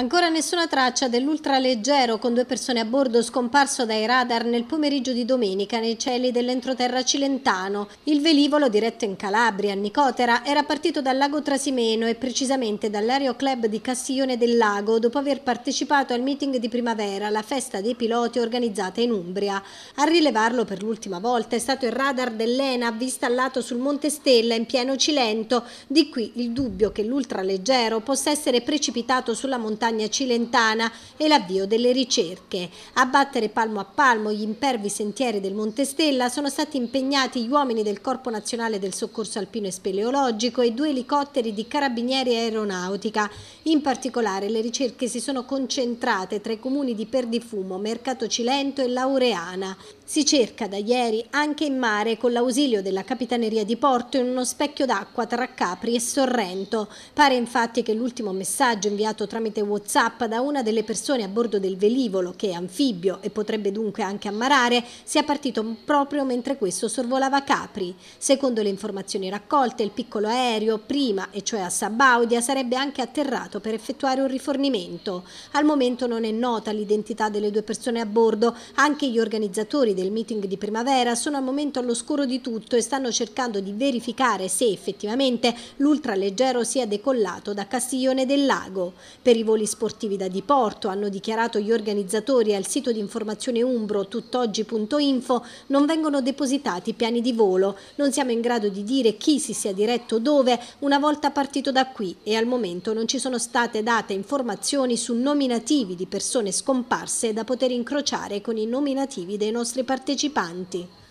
Ancora nessuna traccia dell'ultraleggero con due persone a bordo scomparso dai radar nel pomeriggio di domenica nei cieli dell'entroterra cilentano. Il velivolo diretto in Calabria, a Nicotera, era partito dal lago Trasimeno e precisamente dall'aeroclub di Castiglione del Lago dopo aver partecipato al meeting di primavera, la festa dei piloti organizzata in Umbria. A rilevarlo per l'ultima volta è stato il radar dell'ENAV installato sul Monte Stella in pieno Cilento, di qui il dubbio che l'ultraleggero possa essere precipitato sulla montagna montagna cilentana e l'avvio delle ricerche. A battere palmo a palmo gli impervi sentieri del Monte Stella sono stati impegnati gli uomini del Corpo Nazionale del Soccorso Alpino e Speleologico e due elicotteri di Carabinieri Aeronautica. In particolare le ricerche si sono concentrate tra i comuni di Perdifumo, Mercato Cilento e Laureana. Si cerca da ieri anche in mare con l'ausilio della Capitaneria di Porto in uno specchio d'acqua tra Capri e Sorrento. Pare infatti che l'ultimo messaggio inviato tramite WhatsApp da una delle persone a bordo del velivolo, che è anfibio e potrebbe dunque anche ammarare, sia partito proprio mentre questo sorvolava Capri. Secondo le informazioni raccolte, il piccolo aereo, prima, e cioè a Sabaudia, sarebbe anche atterrato per effettuare un rifornimento. Al momento non è nota l'identità delle due persone a bordo, anche gli organizzatori del meeting di primavera sono al momento all'oscuro di tutto e stanno cercando di verificare se effettivamente l'ultraleggero sia decollato da Castiglione del Lago. Per i voli spettacoli sportivi da diporto, hanno dichiarato gli organizzatori al sito di informazione umbro tuttoggi.info, non vengono depositati piani di volo. Non siamo in grado di dire chi si sia diretto dove una volta partito da qui e al momento non ci sono state date informazioni su nominativi di persone scomparse da poter incrociare con i nominativi dei nostri partecipanti.